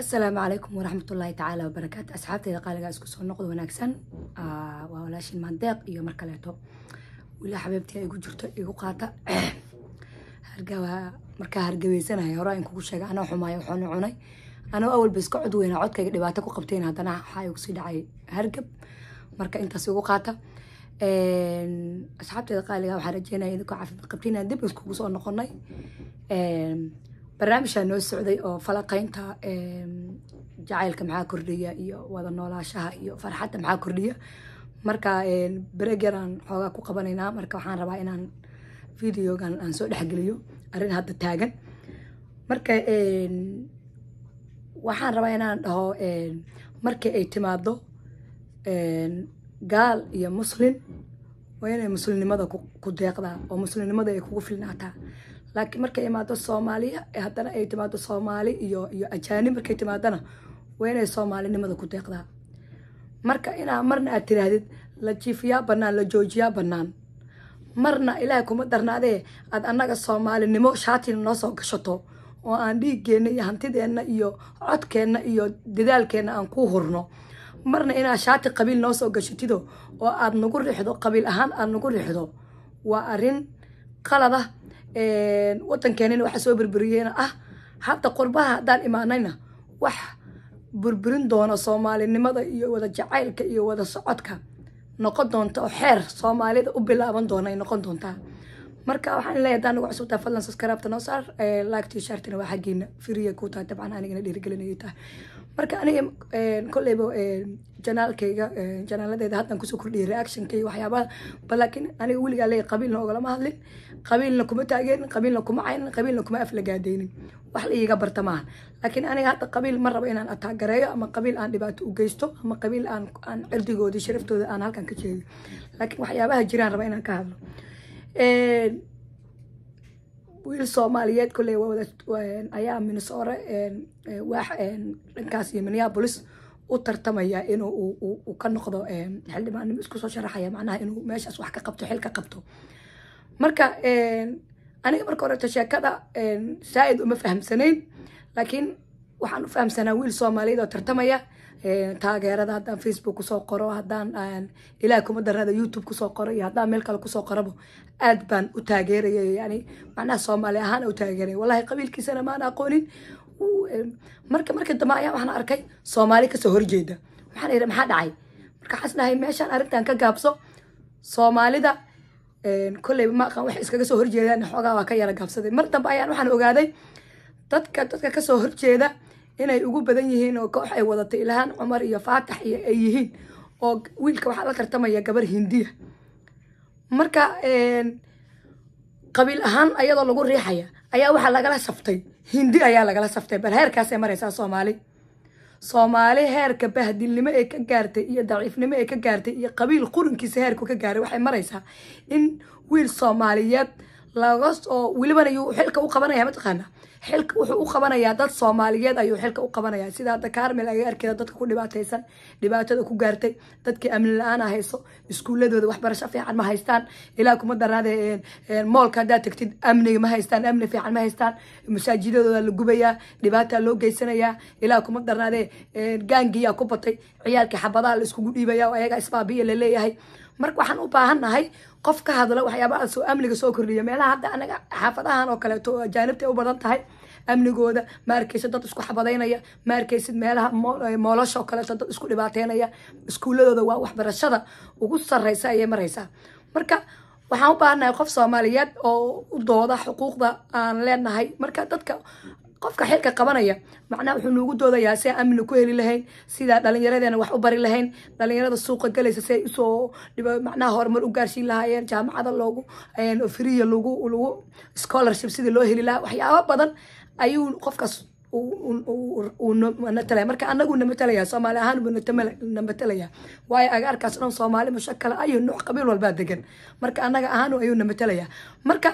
asalaamu calaykum waraxmatullaahi tacaala wabarakaatu asxaabteyda qaaligaa isku soo noqdo wanaagsan ah, waa walaashin maandeeq iyo mar kaleeto wilaa xabeebtii igu jirto igu qaata hargawa markaa hargaweysanaya hore in kugu sheega anaa xumaayo waxaanu cunay anoo awalba iska cod weynaa codkayga dhibaato ku qabteen haddana waxaa igu sii dhacay hargab marka intaas igu qaata asxaabteyda qaaligaa waxaa rajeynaya idinkoo caafimaad qabteen inaan dib iskugu soo noqonay barnaamijka noo socday oo falaqaynta jacaylka maxaa kordhiya iyo wada noolaashaha iyo farxadda maxaa kordhiya marka bereg yaraan xoogaa ku qabanaynaa marka waxaan rabaa inaan videogan aan soo dhexgeliyo arrin hadda taagan marka waxaan rabaa inaan dhaho markii ay timaado gaal iyo muslim waa inay muslimnimada ku deeqdaa oo muslimnimada ay kugu filnaataa laakiin markay imaado soomaaliya eh, haddana ay timaado soomaali iyo iyo ajaanib markay timaadana waa inay soomaalinimada ku deeqdaa marka inaa marna aad tiraahdid la jiifiyaa bannaan la joojiyaa bannaan marna ilaahay kuma darnaadee aad annaga soomaalinimo shaatina noo soo gashato oo aan dhiiggeenna iyo hantideenna iyo codkeenna iyo dadaalkeenna aan kuu hurno marna inaa shaati qabiil noo soo gashatido oo aad nagu riixdo qabiil ahaan aad nagu rixdo waa arrin qalada wadankeennina waxa soo burburiyeena ah hadda qurbaha haddaan imaanayna wax burburin doona soomaalinimada iyo wada jacaylka iyo wada socodka noqon doonta oo xeer soomaalida u bilaaban doona ay noqon doontaa marka waxaan leeyahay haddaan nagu cusubtaa fadlan subscribe-ta noo saar laagtiyo shaartina waa xaggeena firiya kuu tahay dabcan anigana dhiirigelinayay tahay marka aniga koleyba janaalkayga janaaladeeda haddan kusoo kordhiyay reactionkayga waxyaabaha ba laakiin aniga weligaa leeya qabiilna ogalama hadlin qabiilna kuma taageerin qabiilna kuma caynin qabiilna kuma aflagaadeynin wax la iiga barta maaha laakiin aniga hadda qabiil ma rabo inaan ataagareeyo ama qabiil aan dhibaato u geysto ama qabiil aan aan cirdigoodii sharaftooda aan halkan ka jeedo laakiin waxyaabaha jiraan raba inaan ka hadlo wiil soomaaliyeed kule ayaa minnesota dhankaas minneabolis u tartamaya inuu ka noqdo xildhibaanimo isku soo sharaxaya macnaha inuu meeshaas wax ka qabto xil ka qabto marka aniga marka horeeto sheekada saa'id uma fahamsanayn laakiin waxaan u fahamsanaa wiil soomaaliyeed oo tartamaya taageerada haddaan facebook kusoo qoro haddaan ilaah kuma darada youtube kusoo qoro iyo haddaan meel kale kusoo qorabo aad baan u taageeraya yani macnaha soomaali ahaan u taageeraya wallahi qabiilkiisana maan aqoonin marka marka dambe ayaa waxaan arkay soomaali kasoo horjeeda waxaan idhi maxaa dhacay marka waxaan isnahay meeshaan arrintan ka gaabso soomaalida kolleyba ma aqaan waxay iskaga soo horjeedaan xoogaa waa ka yara gaabsaday mar dambe ayaan waxaan ogaaday dadka dadka kasoo horjeeda inay ugu badan yihiin oo koox ay wadata ilhaan cumar iyo faatax iyo ay yihiin oo wiilka waxaa la tartamaya gabar hindiya marka qabiil ahaan ayadoo lagu riixaya ayaa waxaa lagala saftay hindi ayaa lagala saftay bal heerkaasay maraysaa soomaali soomaali heerka bahdilnimo ee ka gaartay iyo daciifnimo ee ka gaartay iyo qabiil qurinkiisa heerku ka gaaray waxay maraysaa in wiil soomaaliyeed oo welibana yuu xilka u qabanaya mataqaana xilka wuxuu u qabanayaa dad soomaaliyeed ayuu xilka u qabanaya sida hadda kaarmel ay arkeda dadka ku dhibaataysan dhibaatada ku gaartay dadkii amni la-aana hayso iskuuladooda waxbarasho fiican ma haystaan ilaa kuma daraade moolka haddaad tagtid amniga ma haystaan amni fiican ma haystaan masaajidadooda la gubayaa dhibaataa loo geysanayaa ilaa kuma darnaade gaangiyaa ku batay ciyaarkii xabadaa la iskugu dhiibaya oo ayaga isbaabiya laleeyahay marka waxaan u baahannahay qof ka hadla waxyaabaa soo amniga soo kordhiya meelaha hadda anaga xaafadahan oo kaleeto oo ajaanibta ay u badan tahay amnigooda ma dad isku xabadaynaya ma meelaha moolashoo kaleeto dad isku dhibaateynaya iskuuladooda waa waxbarashada ugu sarreysa ayay maraysaa marka waxaan u baahannahay qof soomaaliyeed oo u dooda xuquuqda aan leenahay marka dadka qofka xilka qabanaya macnaha wuxuu noogu doodayaa si amni ku heli lahayn sidaa dhallinyaradeena wax u bari lahayn dhallinyarada suuqa galaysa si ay usoo macnaha horumar u gaarsiin lahaayeen jaamacada loogu friya lagu lagu scholarship sidii loo heli lahaa waxyaabo badan ayuu qofkaas natalaya marka anaguu namatalaya soomaali ahaan buu namatalaya waayo agaarkaas dhan soomaali mushakala ayo nuuc qabiil walbaa degan marka anaga ahaan ayuu namatalaya marka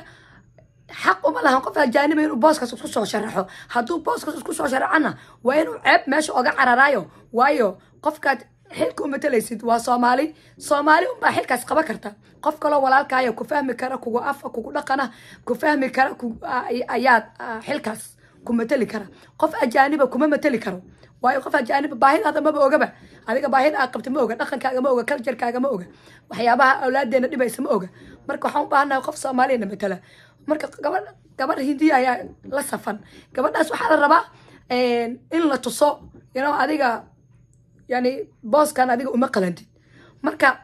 xaq uma lahan qof ajaaniba inuu booskaas isku soo sharaxo hadduu booskaas isku soo sharacana waa inuu ceeb meesha oga cararaayo waayo qofkaad xilka u matalaysid waa soomaali soomaali unbaa xilkaas qaban karta qof kaloo walaalkaaya ku fahmi kara kugu afa kugu dhaqana ku fahmi kara ayaad xilkaas ku matali kara qof ajaaniba kuma matali karo waayo qof ajaaniba baahidaada maba ogaba adiga baahida aad qabta ma oga dhaqankaaga ma oga kaljarkaaga ma oga waxyaabaha awlaadeena dhibaysa ma oga marka waxaan u baahannahay qof soomaaliya matala marka gabadh gabadh hindi ayaa la safan gabadhaas waxaa la rabaa in la tuso yano adiga yani booskan adiga uma qalandid marka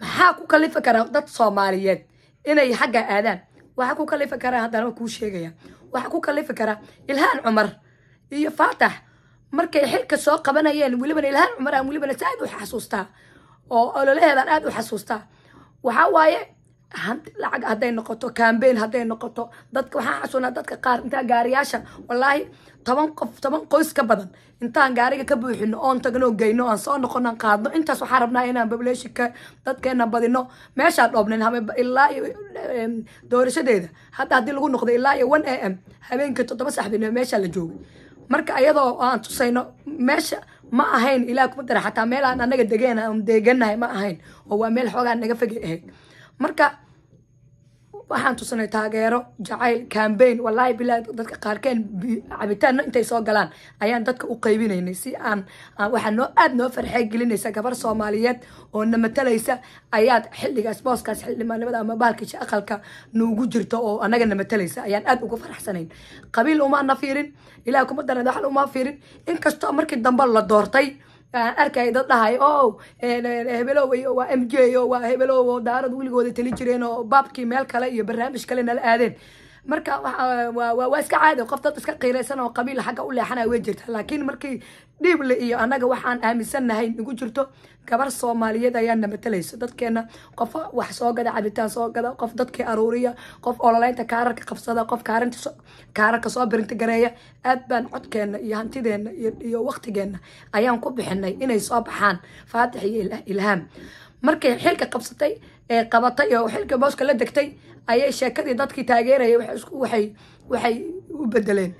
maxaa ku kalifi karaa dad soomaaliyeed inay xagga aadaan waxaa ku kalifi karaa haddana kuu sheegaya waxaa ku kalifi karaa ilhaan cumar iyo faatax markay xilka soo qabanayeen welibana ilhaan cumar aan welibana saaid u xasuustaa oo ololaheedaan aad u xasuustaa waxaa waaye lacag hadday noqoto cambain hadday noqoto dadka waxaan xasunaa dadka qaar intaa gaariyaashan walaahi toban qof toban qoys ka badan intaan gaariga ka buuxino oon tagno geyno aan soo noqono aan qaadno intaas waxaan rabnaa inaan bableeshinka dadkeena badino meeshaa dhoobnayn ilaa iyo doorashadeeda hadda haddii lagu noqdo ilaa iyo one a m habeenkii toddoba saxbinimo meeshaa la joogay marka iyadoo aan tusayno meesha ma ahayn ilaa kuma dara xataa meel aan anaga degeen aan deeganahay ma ahayn oo waa meel xoogaan naga fege ahayd marka waxaan tusanay taageero jacayl cambain wallaahi bilahi dadka qaarkeen cabitaanno intay soo galaan ayaan dadka u qaybinaynay si aan waxaa noo aada noo farxey gelinaysa gabar soomaaliyeed oo na matalaysa ayaad xilligaas booskaas xildhibaannimada ama baalkija aqalka nuugu jirto oo annaga na matalaysa ayaan aad uga faraxsanayn qabiil umaana fiirin ilaah kuma darnad waxal uma fiirin inkastoo markii dambe la doortay arkay dad dhahay o hebelowey waa m j o waa hebelow daarad weligooda tali jireen oo baabkii meel kale iyo barnaamij kale nala aadeen marka waa iska caadi qof dad iska qiiraysan oo qabiil xagga u leexanaya way jirta laakiin markii dhiible iyo anaga waxaan aaminsannahay nagu jirto gabar soomaaliyeed ayaana matalayso dadkeena qof wax soo gada cabitaan soo gada qof dadkii aruuriya qof ololeynta kaararka qabsada qof kaararka soo birinta gareeya aad baan codkeena iyo hantideenna iyo waqtigeenna ayaan ku bixinay inay soo baxaan faatix iyo ilhaam markay xilka qabsatay ee qabatay oo xilka booska la degtay ayay sheekadii dadkii taageerayay waxay u bedeleen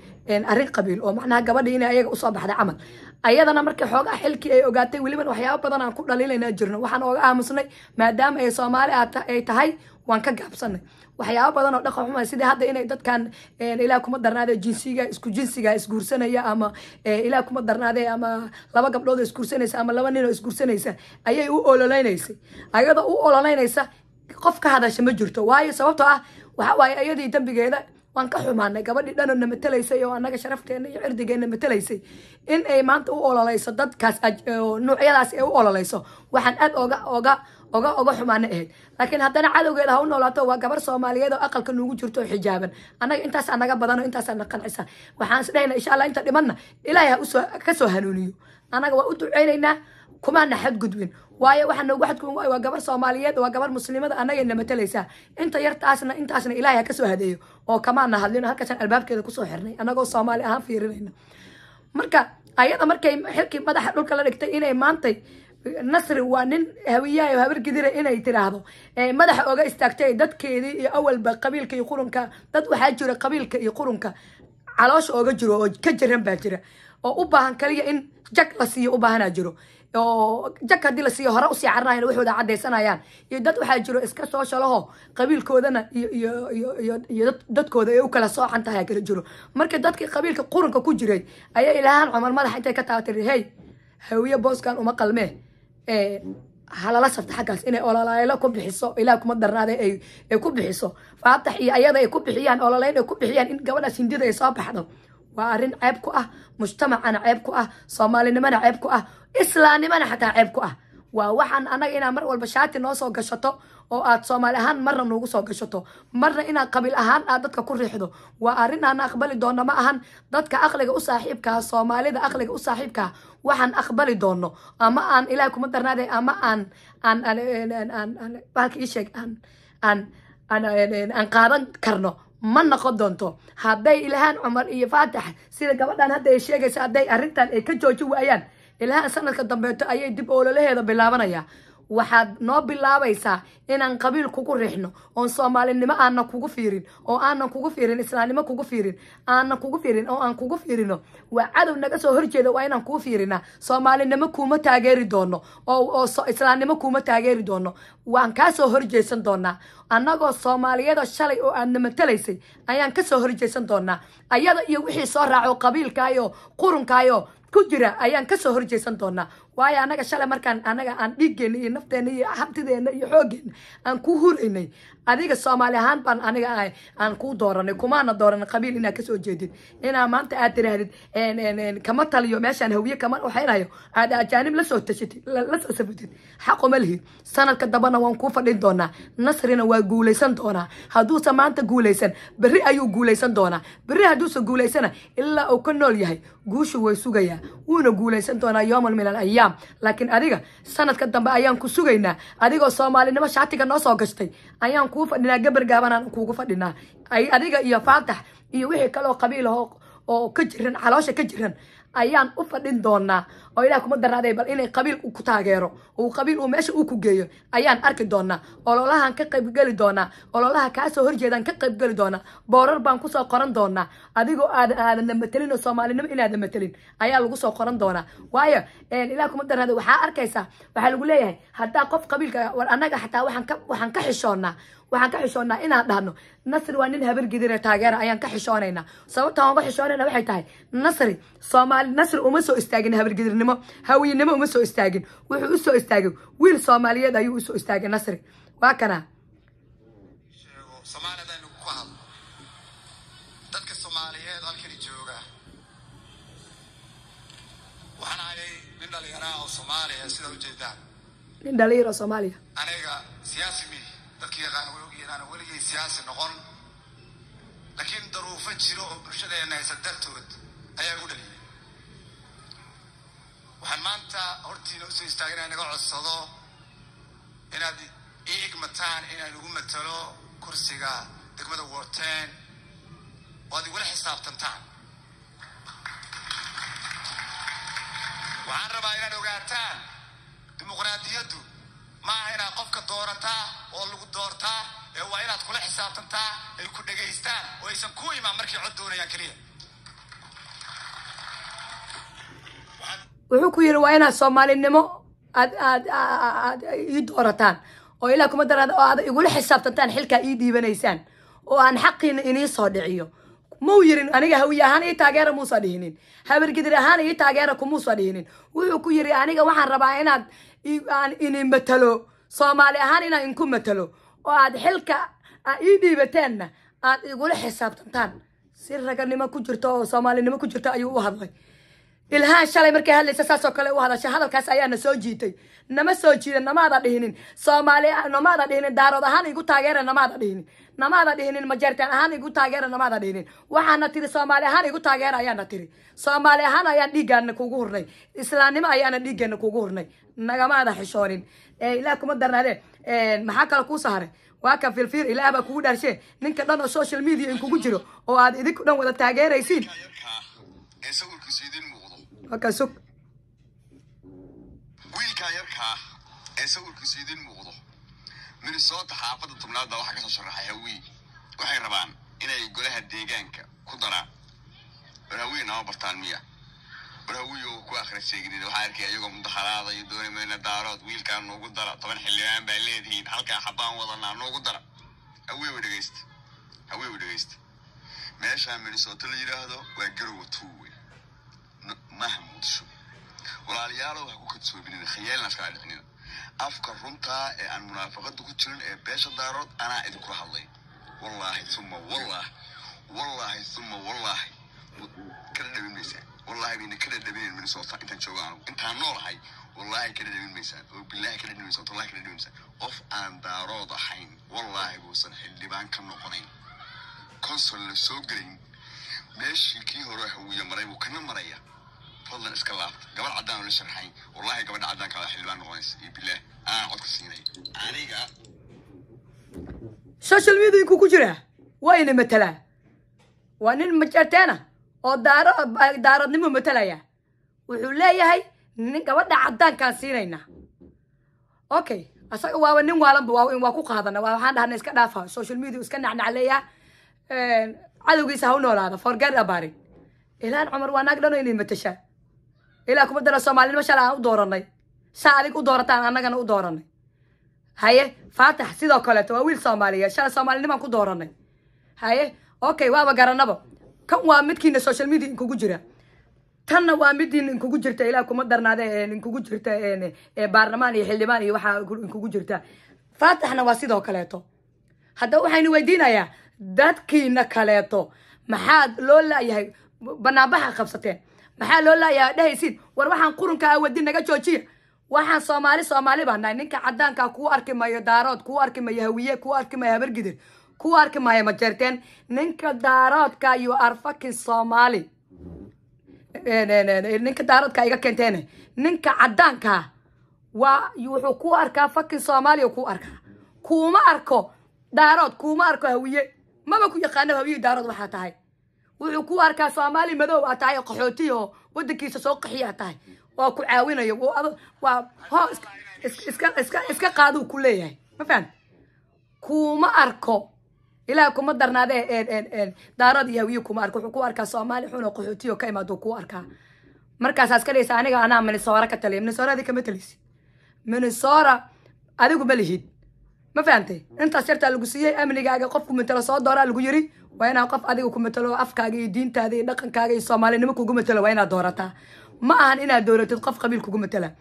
arrin qabiil oo macnaha gabadhii inay ayaga usoo baxday camal ayadana marka xoogaa xilkii ay ogaatay weliban waxyaaba badan aan ku dhaliilaynaa jirno waxaan oga aamusnay maadaama ay soomaali ay tahay waan ka gaabsanay waxyaaba badan oo dhaqan xuma sidii hadda inay dadkan ilaa kuma darnaade jinsiga isku jinsiga isguursanaya ama ilaa kuma darnaade ama laba gabdhood isguursanaysa ama laba nin oo isguursanaysa ayay u ololeynaysay ayada u ololeynaysa qof ka hadasha ma jirto waayo sababto ah waxa waaye ayadii dembigeeda waan ka xumaanay gabadhii dhanoo na matalaysay oo anaga sharafteena iyo cirdigeena matalaysay in ay maanta u ololayso dadkaas eh, nuucyadaas ay u ololayso waxaan aad oga oga oga oga xumaana ahayd laakiin haddana cadowgeeda ha u noolaato waa gabar soomaaliyeed oo aqalka nuugu jirto xijaaban annaga intaasaa naga badan oo intaasaa na qancisa waxaan isdhahayna insha allah inta dhimanna ilaahay ha usoo ka soo hanuuniyo anaga waa u duceynaynaa kumaana xadgudbin waayo waxaa noogu xadgudbin waayo waa gabar soomaaliyeed waa gabar muslimada annaga na matalaysaa inta yartaasna intaasna ilaahay ha ka soo hadeeyo oo kamaana hadlino halkaasaan albaabkeeda kusoo xirnay annagoo soomaali ahaan fiirinayna marka ayada markay xilkii madaxa dhulka la dhigtay inay maantay nasri waa nin hawiyahayo habar inay tiraahdo madaxa oga istaagtay dadkeedii iyo awalba qabiilka iyo qurunka dad waxaa jira qabiilka iyo qurunka caloosha oga jiro oo ka jiran baa jira oo u baahan kaliya in jag la siiyo u baahanaa jiro oo jaka haddii lasiiyo hore usii carinayaan waxooda caddaysanayaan iyo dad waxaa jiro iska soo shalaho qabiilkoodana iyo iyo dadkooda ay u kala soocan tahay kala jiro marka dadkii qabiilka quranka ku jiray ayaa ilaahaan cumar madaxa intay ka taabatiri hey hawiye booskan uma qalmee halala safta xaggaas inay ololaaylo ku bixiso ilaah kuma darnaaday ay ku bixiso faatax iyo ayada ay ku bixiyaan ololayn ay ku bixiyaan in gabadhaas hindida ay soo baxdo waa arrin ceeb ku ah mujtamacana ceeb ku ah soomaalinimana ceeb ku ah islaamnimana xataa ceeb ku ah waa waxaan annaga inaa mar walba shaati noo soo gashato oo aad soomaali ahaan marna noogu soo gashato marna inaad qabiil ahaan aad dadka ku riixdo waa arrin aan aqbali doonno ma ahan dadka aqliga u saaxiibkaa soomaalida aqliga u saaxiibkaa waxaan aqbali doonno ama aan ilaah kuma darnaade ama aan aan aan aan aan aan aan qaadan karno ma noqon doonto hadday ilhaan cumar iyo faatax sida gabadhan hadda ay sheegaysa hadday arrintan ay ka jooji waayaan ilhaan sanadka dambeeto ayay dib ololaheeda bilaabanaya waxaad noo bilaabaysaa inaan qabiil kugu riixno oon soomaalinimo aana kugu fiirin oo aana kugu fiirin islaamnimo kugu fiirin aana kugu fiirin oo aan kugu fiirino waa cadow naga soo horjeeda waa inaan kuu fiirinaa soomaalinimo kuuma taageeri doono oo islaamnimo kuuma taageeri doono waan kaa soo horjeesan doonaa annagoo soomaaliyada shalay oo aadna matalaysay ayaan kasoo soo horjeesan doonaa ayada iyo wixii soo raaco qabiilkaayo qurunkayo ku jira ayaan ka horjeesan doonaa waayo annaga shalay markaan anaga aan dhiiggeenna iyo nafteenna iyo hantideenna iyo xoogeenna aan ku huraynay adiga soomaali ahaan baan aniga aan kuu dooranay kumaana dooranay qabiil inaad kasoo jeedid inaa maanta aad tiraahdid kama taliyo meeshaan hawiye kama waxaynayo aad ajaanib lasoo tashatid lasoo safutid xaquma lihi sanadka dambana doonaa waan kuu fadhin doonaa nasrina waa guulaysan doonaa hadduuse maanta guulaysan berri ayuu guulaysan doonaa berri hadduusa guulaysana ilaa uu ka nool yahay guushu way sugayaa wuuna guulaysan doonaa yooman min al ayaam laakiin adiga sanadka dambe ayaan ku sugaynaa adigoo soomaalinimo shaatiga noo soo gashtay ayaan kuu fadhinaa gabar gaabanaan kuugu fadhinaa adiga iyo faatax iyo wixii kaleoo qabiilahoo oo ka jiran caloosha ka jiran ayaan u fadhin doonaa oo ilaah kuma daraaday bal inay qabiil ku taageero oo qabiil uu meesha uu ku geeyo ayaan arki doonaa ololahan ka qaybgeli doonaa ololaha kaasoo horjeedaan ka qaybgeli doonaa boorar baan kusoo qoran doonaa adigoo aada aadanna matelin oo soomaalinimo inaadna matelin ayaa lagu soo qoran doonaa waayo ilaah kuma daraaday waxaa arkaysaa waxaa lagu leeyahay haddaa qof qabiilka war annaga xataa waxaan ka xishoonaa وحن كحشونا إنا دهنو نصري وانين هبر قدير تاجر أيان كحشونا إنا سو تاون كحشونا إنا بحي تاي نصري سومال نصري أمسو استاجن هبر قدير نمو هوي نمو أمسو استاجن وحو أسو استاجن ويل سومالية دا يو أسو استاجن نصري واكنا سومالة دا نقوال تدك سومالية دا الكري جوغا وحن علي نندالي أنا أو سومالية سيدا وجيدان نندالي رو سومالية أنا dadka yaqaana way ogyihiin weligay siyaasi noqon laakiin daruufo jiro oo bulshadeena haysa dartood ayaa u dhaliyay waxaan maanta hortiina usoo istaaga inaa naga codsado inaad ii igmataan inaan igu matalo kursiga degmada worten oo ad igula xisaabtantaan waxaan rabaa inaad ogaataan aysan ku imaan markay cod doonayaan keliya wuxuu ku yidhi waa inaad soomaalinimo aad aad aad ii doorataan oo ilaa kuma daraada oo aad igula xisaabtantaan xilkaa ii dhiibanaysaan oo aan xaqiina inii soo dhiciyo mau yirin aniga hawiye ahaan ii taageera muusa dhihinin habargidir ahaan ii taageera kumuusa dhihinin wuxuu ku yidhi aniga waxaan rabaa inaad aan ini matalo soomaali ahaan inaan inku matalo oo aad xilka ii dhiibateenna aad igula xisaabtantaan si raganimo ku jirto oo soomaalinimo ku jirto ayuu u hadlay ilhaan shalay markay hadlaysa saasoo kale u hadasha hadalkaas ayaana soo jiitay nama soo jiida namaada dhihinin soomaali ah, namaada dhihinin daarood ahaan igu taageera namaada dhihinin namaada dhihinin majeertaan ahaan igu taageera namaada dhihinin waxaana tiri soomaali ahaan igu taageera ayaana tiri soomaali ahaan ayaan dhiiggaana kugu hurnay islaamnimo ayaana dhiiggeena kugu hurnay nagamaada xishoonin ilaah kuma darnaade maxaa kale kuu saaray waa ka filfiir ilaah baa kugu dhaarshe ninka dhan oo social media in kugu jiro oo aad idinku dhan wada taageeraysiin wakaa yarkaa ee sawirkiisu idiin muuqdo minisoota xaafadda tubnaadba waxaa kasoo sharaxay hawiin waxay rabaan inay golaha deegaanka ku daraan war hawiin nama bartaan miya war wiyo ku akri sheegnin waxaa arkay iyagoo mudaharaada iyo doonimayna daarood wiilkaa noogu dara waa garowa afka runtaa ee eh, aan munaafaqada ku jirin ee eh, beesha daarood anaa idinkula hadlay wallaahi uma wallahi wallaahi uma wallaahi kala dhawin maysaa wallaahi bayna kala dhabinayn minnesota intaan joogaan intaan noolahay wallaahi kala dhabin maysaan oo billahi kala dhabin maysaan wallahi kala dhabin maysaan qof aan daarood ahayn wallaahi buusan xildhibaan ka noqonayn consol la soo gelayn meeshii kii hore hawuya maray buu kana maraya fadlan iska laabta gabadh caddaan la sharxayn wallaahi gabadha caddaan kaada xildhibaan noqonaysa iyo billah aan codka siinay aniga social mediaku ku jira waa ina matelaa waa nin majarteena oo daaradnimo matalaya wuxuu leeyahay nin gabadha caddaankaan siinayna okay asaga waaba nin waalanba waa ku qaadana waxaan dhahna iska dhaafa social media iska nacnacleeya eh, cadowgiisa ha u noolaada forget about ilaan cumar waa naag dhano inay matashaa ilaa kuma dara soomaalina aan u dooranay saa adig u doorataan annagana u dooranay haye faatax sidoo kaleeto waa wiil soomaaliyeed shala soomaalinimaan ku dooranay haye okay waaba garanabo kan waa midkiina social media inkugu jira tanna waa midiina inkugu jirta ilaa kuma darnaada inkugu jirta baarlamaan iyo xildhibaan iyo waxaa inkugu jirta faataxna waa sidoo kaleeto haddaba waxaynu weydiinayaa dadkiina kaleeto maxaad loo laayahay banaanbaxa qabsateen maxaa loo laayahay dhehaysid war waxaan qurunka awadin naga joojiya waxaan soomaali soomaali baa nahay ninka cadaanka kuu arki mayo daarood kuu arki mayo hawiye kuu arki mayo habargidir kuwa arki maaya ma jeerteen ninka daaroodka you are fucking somali ninka daaroodka iga keenteen ninka caddaanka waa wuxuu ku arkaa fakin soomaaliya ku arkaa kuma arko daarood kuma arko hawiye maba ku yaqaano hawiye daarood waxaa tahay wuxuu ku arkaa soomaali madow aa tahay qaxooti oo wadankiisa soo a tahay waa ku caawinayo waa ho iska qaaduu ku leeyahay ma fahan kuma arko ilaah kuma darnaade daarad iyo wiyi kuma arka wuxuu ku arkaa soomaali xun qaxootiyo ka imaaduu ku arkaa markaasaas ka aniga anaa minesora ka taliya minesora adi kama talisi minesora adigu ma lihid ma fahamtay intaas yartaa lagu siiyey amnigaaga qofku matalo soo dooraa lagu yiri waa inaa qof adiga ku matalo afkaaga iyo diintaada iyo dhaqankaaga iyo soomaalinimo kugu matalo waa inaad doorataa ma ahan inaad dooratid qof qabiil kugu matala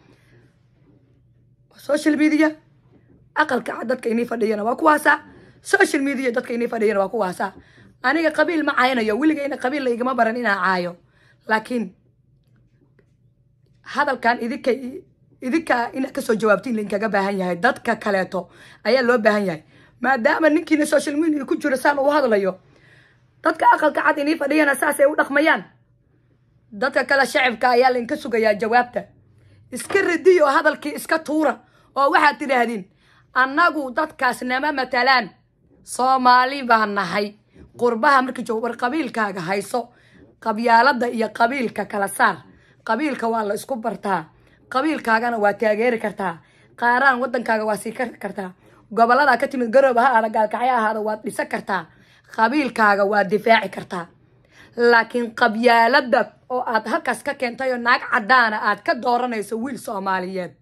social media aqalka dadka inii fadhiyana waa kuwaasa social media dadka inay fadhiyeen waa kuwaasa aniga qabiil ma caayanayo weligayna qabiil la baran inaa caayo laakiin hadalkan idinka idinka inaad kasoo jawaabtiin lainkaga baahan yahay dadka kaleeto ayaa loo baahan yahay maadaama ninkiina social media ku jiro saan uu hadlayo dadka aqalka cad inii fadhiyana saasay u dhaqmayaan dadka kale shacibka ayaa lainka sugayaa jawaabta iska radiyo hadalkii iska tuura oo waxaad tidhaahdiin annagu dadkaas nama matalaan soomaali baan nahay qurbaha markii joog war qabiilkaaga hayso qabyaalada iyo qabiilka kala saar qabiilka waa la isku bartaa qabiilkaagana waa taageeri kartaa qaaraan wadankaaga waa sii kartaa goboladaa ka timid garoob ha aada gaalkacyo ahaada waad dhisa kartaa qabiilkaaga waa difaaci kartaa laakiin qabyaalada oo aad halkaas ka keentay naag cadaana aad ka dooranayso wiil soomaaliyeed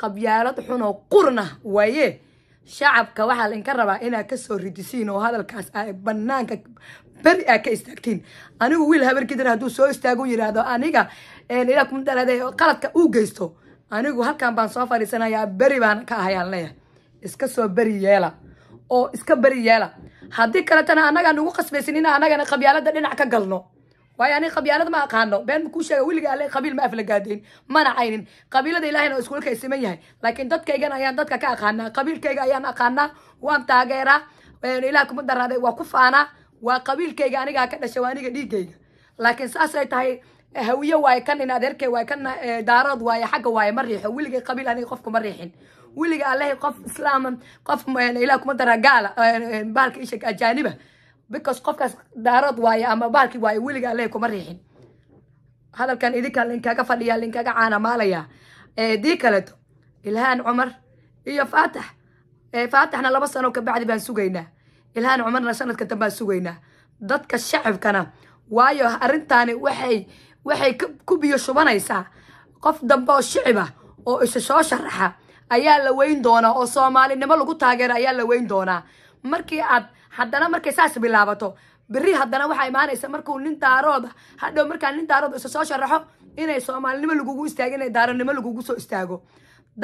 qabyaalad xunoo qurna waaye shacabka waxaa lainka rabaa inaad kasoo ridisiin oo hadalkaas a banaanka beri aad ka istaagtiin anigu wiil habargidar hadduu soo istaagu yidhaahdo aniga qaladka uu geysto anigu halkan baan soo fadhiisanayaa beri baan ka ahayaan leeyahay iska soo beri yeela oo iska beri yeela haddii kaletana anagaa ugu qasbaysin in annagana qabyaalada dhinac ka galno waayo ani qabyaalad ma aqaano been ma kuu sheega weliga ale qabiil ma aflagaadayn mana caynin qabiilada ilahayna iskuulka siman yahay laakiin dadkaygan ayaan dadka ka aqaanaa qabiilkayga ayaan aqaanaa waan taageeraa ilaah kuma daraaday waa ku faanaa waa qabiilkayga anigaa ka dhasha waa aniga dhiiggayga laakiin saasay tahay eh, hawiye waaye kan in waaye kan eh, daarood waaye xagga waaye ma riixo weligay qabiil aniga qofku ma riixin weliga allahay qof islaam qof eh, ilaah kuma daraa gaala bahalka ishag ajaaniba bicause qofkaas daarood waaye ama baalki waaye weligaa le kuma riixin hadalkan idinkaa linkaga fadhiyaa linkaga caanamaalayaa dii kaleto ilhaan cumar iyo faatax faataxna laba sano kabacdi baan sugaynaa ilhaan cumarna sanadka dan baan sugaynaa dadka shacabkana waayo arintaani waxay waxay ku biyo shubanaysaa qof dambe oo shicibah oo isa soo sharaxa ayaa la weyn doonaa oo soomaalinimo lagu taageera ayaa la weyn doonaa markii aad haddana markay saas bilaabato beri haddana waxaa imaanaysa markuu nin daarooda hadhow markaa nin daarooda isa soo sharaxo inay soomaalinimo lagugu istaago inay daaroodnimo lagugu soo istaago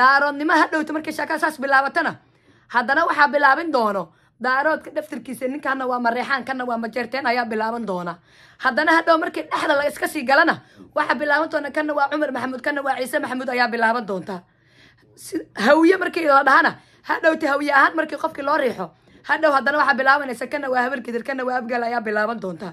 daaroodnimo hadhowta markay shaakada saas bilaabatana haddana waxaa bilaabin doono daaroodka daftarkiisa ninkana waa mareexaan kana waa majeerteen ayaa bilaaban doona haddana hadhow markii dhexda la sii galana waxaa bilaaban doona kana waa cumar maxamuud kana waa ciise maxamuud ayaa bilaaban doonta hawiye markii la dhahana hadhowta hawiye ahaan markii qofkii loo riixo hadhow haddana waxaa bilaabanaysa kana waa habargidir kana waa abgaal ayaa bilaaban doontaa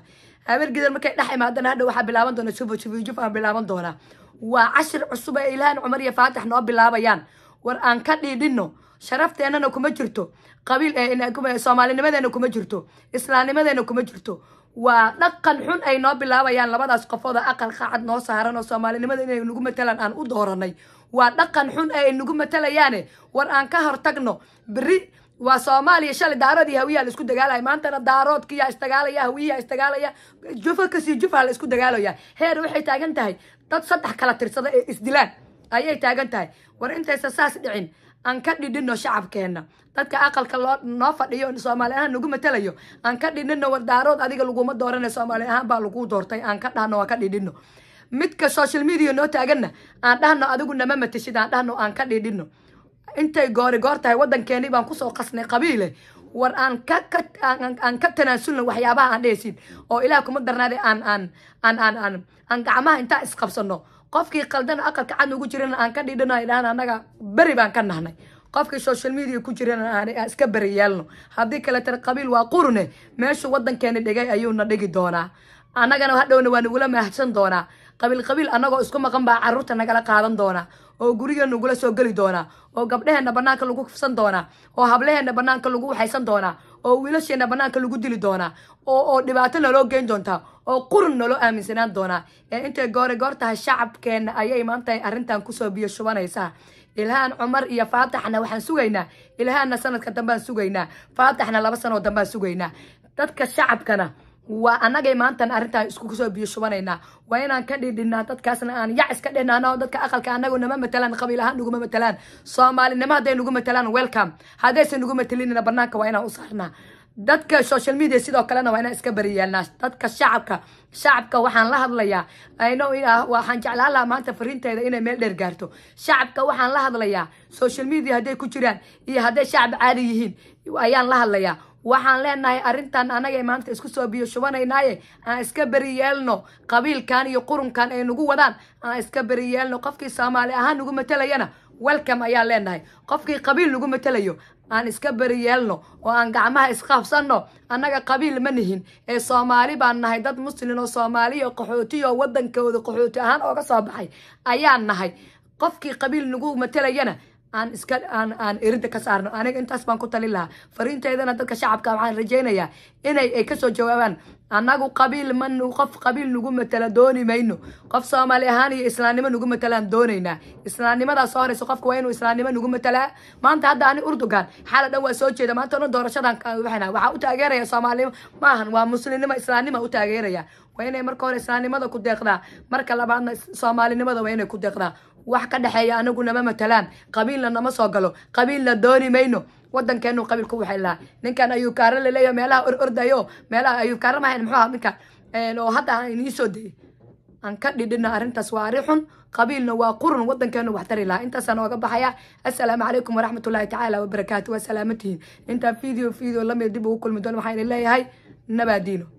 habargidir markay dhex imaadana hadhow waxaa bilaaban doona shufu shufujuf aan bilaaban doonaa waa cashir cusub ee ilaahan cumar iyo faatix noo bilaabayaan war aan ka dhiidhino sharafteenana kuma jirto qabiil soomaalinimadeena kuma jirto islaamnimadeena kuma jirto waa dhaqan xun ay noo bilaabayaan labadaas qofood aqal qaacad noo saaran oo soomaalinimada inay nagu matalaan aan u dooranay waa dhaqan xun ay nagu matalayaane war aan ka hortagno beri waa soomaaliya shalay daaradii hawiyaa la isku dagaalaya maantana daaroodkiyaa isdagaalaya hawiyaa isdagaalaya jufa kasii jufa la isku dagaalaya heer waxay taagan tahay dad saddex kala tirsada ee isdilaan ayay taagan tahay war intaysa saas dhicin aan ka dhidhino shacabkeenna dadka aqalka loo noo fadhiyo soomaali ahaan nagu matalayo aan ka dhidhino war daarood adiga laguma doorana soomaali ahaan baa lagu doortay aan ka dhahno aan ka dhidhino midka social media noo taaganna aan dhahno adigu nama matashid aan dhahno aan ka dhidhino intay goori goor tahay waddankeenii baan kusoo qasnay qabiile war aan aan ka tanaasulna waxyaabaha aan dhehaysin oo ilaah kuma darnaada aan aan gacmaha intaa isqabsano qofkii qaldana aqalka cad ugu jirana aan ka dhiidhano ay annaga beri baan ka nahnay qofkii social media ku jirana aan iska beri yeelno haddii kale tara qabiil waa qurune meeshuu waddankeena dhigay ayuuna dhigi doonaa annagana hadhowna waa nagula mahadsan doonaa qabiil qabiil annagoo isku maqan baa carruurta nagala qaadan doonaa oo gurigeenna gula soo geli doonaa oo gabdhaheenna banaanka lagu kufsan doonaa oo hableheenna banaanka lagu waxaysan doonaa oo wiilasheenna banaanka lagu dili doonaa oo dhibaato naloo geyn doontaa oo qurun naloo aaminsanaan doonaa ee intay goore goortaha shacabkeenna ayay maanta arrintan kusoo biyo shubanaysaa ilhaan cumar iyo faataxna waxaan sugaynaa ilhaanna sanadka dambaan sugaynaa faataxna laba sanoo dambaan sugaynaa dadka shacabkana waa anagay maantan arrintaa isku kasoo biyo shubanaynaa waa inaan ka dhidhinnaa dadkaasna aan yac iska dhinnaano dadka aqalka anagoo nama matalaan qabiil ahaan nugu matalaan soomaalinimo hadday nugu matalaan welcome haddaysa nugu matalinina banaanka waa inaan u saarnaa dadka social media sidoo kalena waa inaan iska bariyeelnaa dadka shacabka shacabka waxaan la hadlayaa ah, waxaan jeclaan lahaa maanta fariinteeda inay meel dheer gaarto shacabka waxaan la hadlayaa social media hadday ku jiraan iyo hadday shacab caadi yihiin ayaan la hadlayaa waxaan leenahay arintan anagay maanta isku soo biyo shubanaynaaye aan iska beri yeelno qabiilkan iyo qurunkan ay nagu wadaan aan iska beri yeelno qofkii soomaali ahaan nagu matelayana welcome ayaan leenahay qofkii qabiil nagu matelayo aan iska beri yeelno oo aan gacmaha isqaabsanno annaga qabiil ma nihin ee soomaali baan nahay dad muslin oo soomaaliya qaxootiyo waddankooda qaxooti ahaan ooga soo baxay ayaan nahay qofkii qabiil nagu matelayana aan iska aan aan eridda ka saarno aniga intaas baan ku talin lahaa fariinteedana dadka shacabka waxaan rajaynayaa inay ay kasoo jawaabaan annagu qabiil ma qof qabiil nagu matala dooni mayno qof soomaali ahaan iyo islaamnimo nagu matalaan doonaynaa islaamnimadaas soo horeyso qofka waa inuu islaamnimo nagu matalaa maanta hadda ani urdugan xaala dhan waa soo jeeda maanta ona doorashadan waxaa u taageeraya soomaalinimo maahan waa muslimnimo islaamnima u taageeraya waa inay marka hore islaamnimada ku deeqdaa marka labaadna soomaalinimada waa inay ku deeqdaa wax ka dhexeeya anagu nama matalaan qabiilna nama soo galo qabiilna dooni mayno wadankeenu qabiil ku waxay lahaa ninkan ayuukaara laleeya meelaha or ordayo meelaha ayuukaara mahayn muxuu ahaa ninkan oo hadda inii dayay aan ka dhidhina arrintaas waa arixun qabiilna waa qurun wadankeenu waxtari lahaa intaasaan ooga baxaya assalaamu calaykum waraxmat ullahi tacaala wabarakaatu waa salaamatihiin intaan video video lamid dib ugu kulmi doon waxaan idin nabaadiino